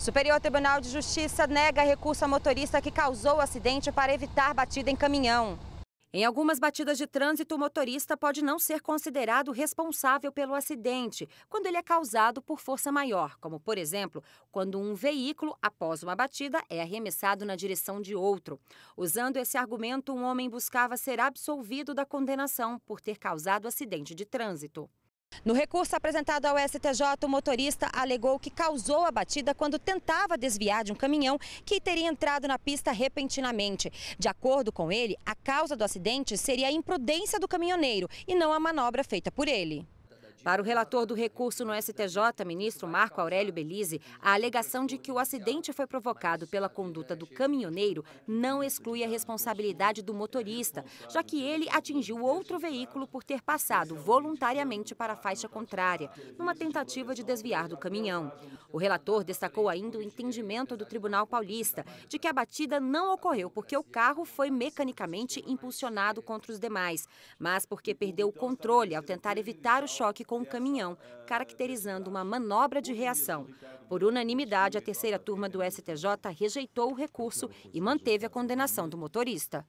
Superior Tribunal de Justiça nega recurso a motorista que causou o acidente para evitar batida em caminhão. Em algumas batidas de trânsito, o motorista pode não ser considerado responsável pelo acidente quando ele é causado por força maior, como, por exemplo, quando um veículo, após uma batida, é arremessado na direção de outro. Usando esse argumento, um homem buscava ser absolvido da condenação por ter causado acidente de trânsito. No recurso apresentado ao STJ, o motorista alegou que causou a batida quando tentava desviar de um caminhão que teria entrado na pista repentinamente. De acordo com ele, a causa do acidente seria a imprudência do caminhoneiro e não a manobra feita por ele. Para o relator do recurso no STJ, ministro Marco Aurélio Belize, a alegação de que o acidente foi provocado pela conduta do caminhoneiro não exclui a responsabilidade do motorista, já que ele atingiu outro veículo por ter passado voluntariamente para a faixa contrária, numa tentativa de desviar do caminhão. O relator destacou ainda o entendimento do Tribunal Paulista de que a batida não ocorreu porque o carro foi mecanicamente impulsionado contra os demais, mas porque perdeu o controle ao tentar evitar o choque com o caminhão, caracterizando uma manobra de reação. Por unanimidade, a terceira turma do STJ rejeitou o recurso e manteve a condenação do motorista.